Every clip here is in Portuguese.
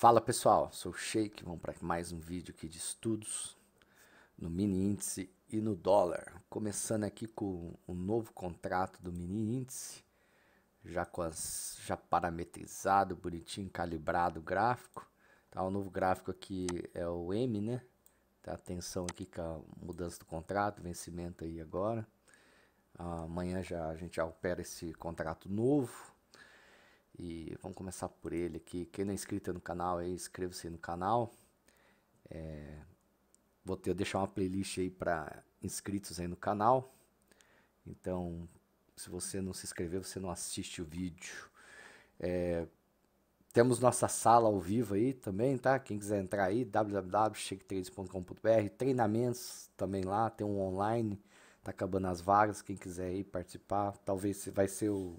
Fala pessoal, sou o Sheik, vamos para mais um vídeo aqui de estudos no mini índice e no dólar. Começando aqui com o um novo contrato do mini índice, já, com as, já parametrizado, bonitinho, calibrado o gráfico. Tá, o novo gráfico aqui é o M, né? Tá, atenção aqui com a mudança do contrato, vencimento aí agora. Ah, amanhã já a gente já opera esse contrato novo e vamos começar por ele aqui. Quem não é inscrito no canal, inscreva-se no canal. É, vou ter, deixar uma playlist aí para inscritos aí no canal. Então, se você não se inscrever, você não assiste o vídeo. É, temos nossa sala ao vivo aí também, tá? Quem quiser entrar aí, www.check3.com.br, treinamentos também lá, tem um online, tá acabando as vagas, quem quiser aí participar, talvez vai ser o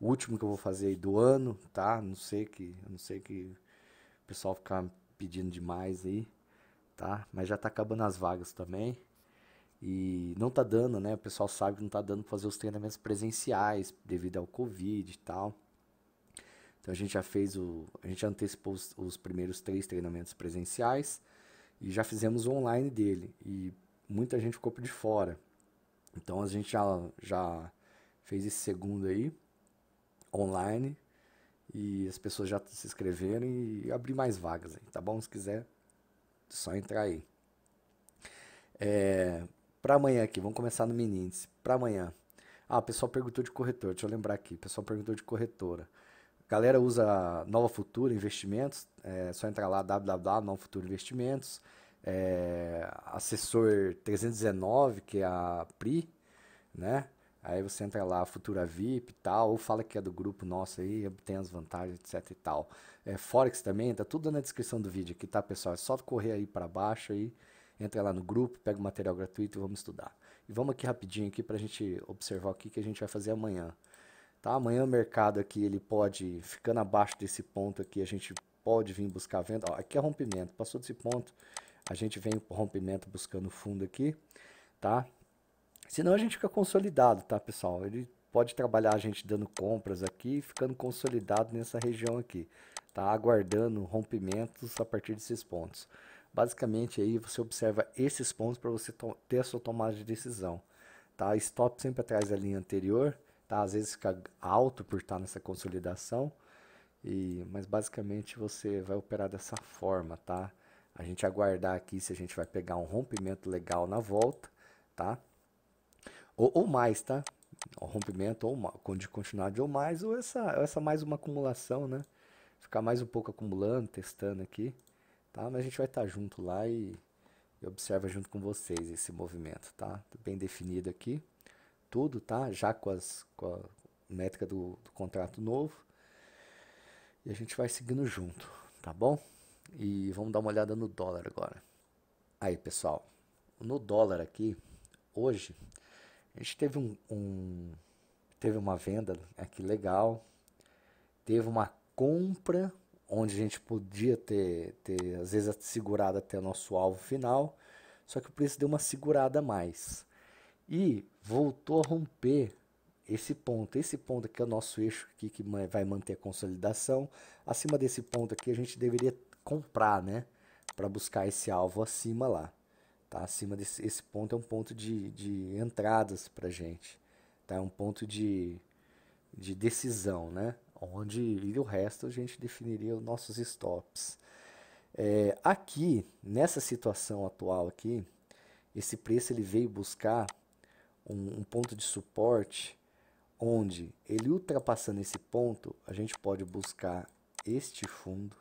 o último que eu vou fazer aí do ano, tá? Não sei que, não sei que o pessoal ficar pedindo demais aí, tá? Mas já tá acabando as vagas também. E não tá dando, né? O pessoal sabe que não tá dando pra fazer os treinamentos presenciais devido ao Covid e tal. Então a gente já fez o. A gente antecipou os, os primeiros três treinamentos presenciais e já fizemos o online dele. E muita gente ficou de fora. Então a gente já, já fez esse segundo aí online e as pessoas já se inscreveram e abrir mais vagas aí, tá bom? Se quiser, só entrar aí. É, para amanhã aqui, vamos começar no mini índice. Para amanhã. Ah, o pessoal perguntou de corretor, deixa eu lembrar aqui. O pessoal perguntou de corretora. galera usa Nova Futura Investimentos, é só entrar lá www.novafuturoinvestimentos. É, assessor 319, que é a PRI, né? Aí você entra lá, Futura VIP e tal, ou fala que é do grupo nosso aí, obtém as vantagens, etc e tal. É, Forex também, tá tudo na descrição do vídeo aqui, tá, pessoal? É só correr aí para baixo aí, entra lá no grupo, pega o material gratuito e vamos estudar. E vamos aqui rapidinho aqui pra gente observar o que, que a gente vai fazer amanhã. Tá? Amanhã o mercado aqui, ele pode, ficando abaixo desse ponto aqui, a gente pode vir buscar venda. Ó, aqui é rompimento, passou desse ponto, a gente vem rompimento buscando fundo aqui, tá? Senão a gente fica consolidado, tá, pessoal? Ele pode trabalhar a gente dando compras aqui, ficando consolidado nessa região aqui, tá? Aguardando rompimentos a partir desses pontos. Basicamente aí você observa esses pontos para você ter a sua tomada de decisão, tá? Stop sempre atrás da linha anterior, tá? Às vezes fica alto por estar nessa consolidação, e mas basicamente você vai operar dessa forma, tá? A gente aguardar aqui se a gente vai pegar um rompimento legal na volta, tá? Ou, ou mais, tá? O rompimento, ou de continuidade, ou mais, ou essa, essa mais uma acumulação, né? Ficar mais um pouco acumulando, testando aqui, tá? Mas a gente vai estar tá junto lá e, e observa junto com vocês esse movimento, tá? Bem definido aqui, tudo, tá? Já com, as, com a métrica do, do contrato novo. E a gente vai seguindo junto, tá bom? E vamos dar uma olhada no dólar agora. Aí, pessoal, no dólar aqui, hoje, a gente teve um, um teve uma venda aqui é legal, teve uma compra onde a gente podia ter, ter às vezes segurado até o nosso alvo final, só que o preço deu uma segurada a mais. E voltou a romper esse ponto, esse ponto aqui é o nosso eixo aqui que vai manter a consolidação. Acima desse ponto aqui a gente deveria comprar, né, para buscar esse alvo acima lá. Tá acima desse esse ponto é um ponto de, de entradas para gente, tá? É um ponto de, de decisão, né? Onde e o resto a gente definiria os nossos stops. É, aqui nessa situação atual aqui, esse preço ele veio buscar um, um ponto de suporte onde ele ultrapassando esse ponto a gente pode buscar este fundo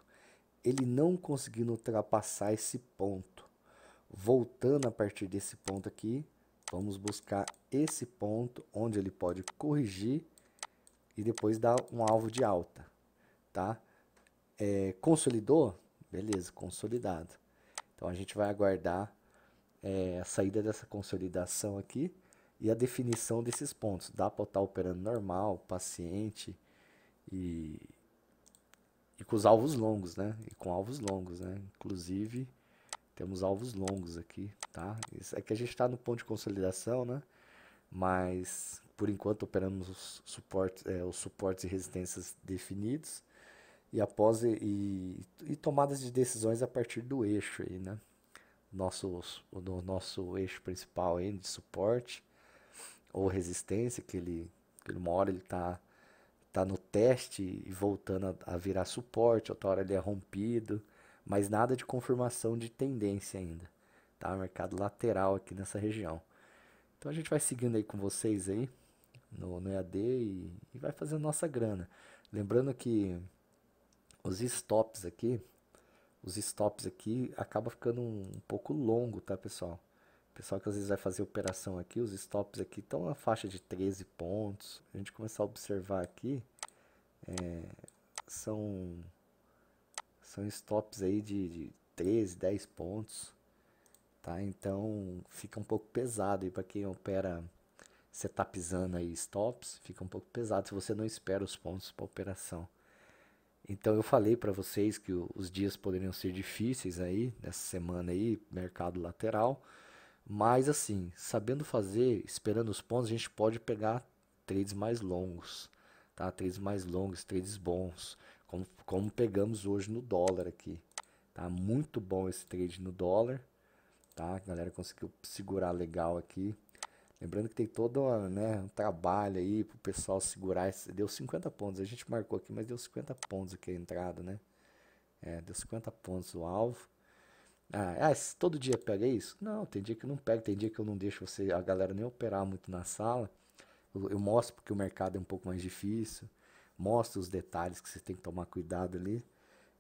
ele não conseguindo ultrapassar esse ponto. Voltando a partir desse ponto aqui, vamos buscar esse ponto onde ele pode corrigir e depois dar um alvo de alta, tá? É, consolidou? Beleza, consolidado. Então a gente vai aguardar é, a saída dessa consolidação aqui e a definição desses pontos. Dá para estar tá operando normal, paciente e, e com os alvos longos, né? E com alvos longos, né? Inclusive temos alvos longos aqui, tá? Isso é que a gente está no ponto de consolidação, né? Mas por enquanto operamos os suportes, é, os suportes e resistências definidos e após e, e, tomadas de decisões a partir do eixo aí, né? Nosso, do nosso eixo principal aí de suporte ou resistência, que ele, que uma hora ele está tá no teste e voltando a, a virar suporte, outra hora ele é rompido mas nada de confirmação de tendência ainda, tá? Mercado lateral aqui nessa região. Então a gente vai seguindo aí com vocês aí no, no EAD e, e vai fazendo nossa grana. Lembrando que os stops aqui, os stops aqui acaba ficando um, um pouco longo, tá, pessoal? pessoal que às vezes vai fazer operação aqui, os stops aqui estão na faixa de 13 pontos. A gente começar a observar aqui, é, são são stops aí de, de 13, 10 pontos, tá? Então fica um pouco pesado aí para quem opera setupizando aí stops, fica um pouco pesado se você não espera os pontos para operação. Então eu falei para vocês que os dias poderiam ser difíceis aí nessa semana aí, mercado lateral, mas assim, sabendo fazer, esperando os pontos, a gente pode pegar trades mais longos, tá? Trades mais longos, trades bons como, como pegamos hoje no dólar aqui. Tá muito bom esse trade no dólar, tá? A galera conseguiu segurar legal aqui. Lembrando que tem todo né, um trabalho aí pro pessoal segurar. deu 50 pontos, a gente marcou aqui, mas deu 50 pontos aqui a entrada, né? É, deu 50 pontos o alvo. Ah, ah, todo dia pega é isso? Não, tem dia que eu não pego, tem dia que eu não deixo você, a galera nem operar muito na sala. Eu, eu mostro porque o mercado é um pouco mais difícil mostra os detalhes que você tem que tomar cuidado ali.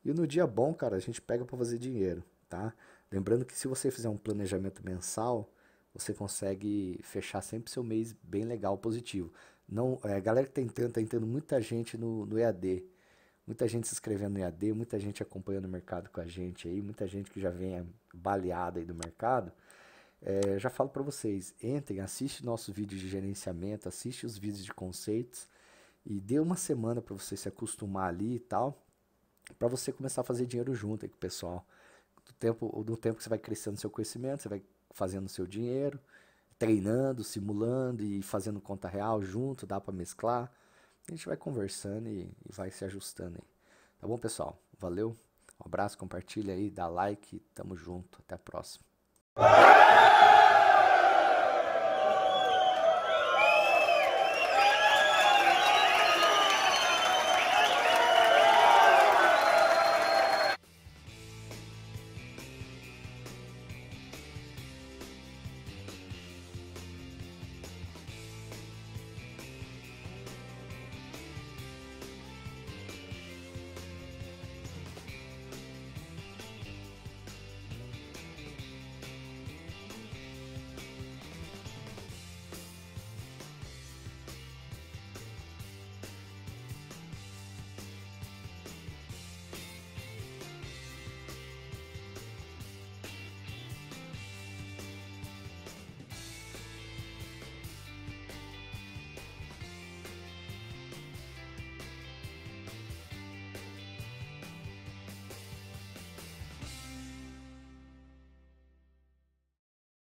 E no dia bom, cara, a gente pega para fazer dinheiro, tá? Lembrando que se você fizer um planejamento mensal, você consegue fechar sempre seu mês bem legal, positivo. Não, é, galera que tá entrando, tá entrando muita gente no, no EAD. Muita gente se inscrevendo no EAD, muita gente acompanhando o mercado com a gente aí, muita gente que já vem baleada aí do mercado. É, já falo para vocês, entrem, assiste nossos vídeos de gerenciamento, assiste os vídeos de conceitos, e dê uma semana para você se acostumar ali e tal, para você começar a fazer dinheiro junto aí com o pessoal. Do tempo, do tempo que você vai crescendo seu conhecimento, você vai fazendo seu dinheiro, treinando, simulando e fazendo conta real junto, dá para mesclar. A gente vai conversando e, e vai se ajustando aí. Tá bom, pessoal? Valeu. Um abraço, compartilha aí, dá like, tamo junto, até a próxima.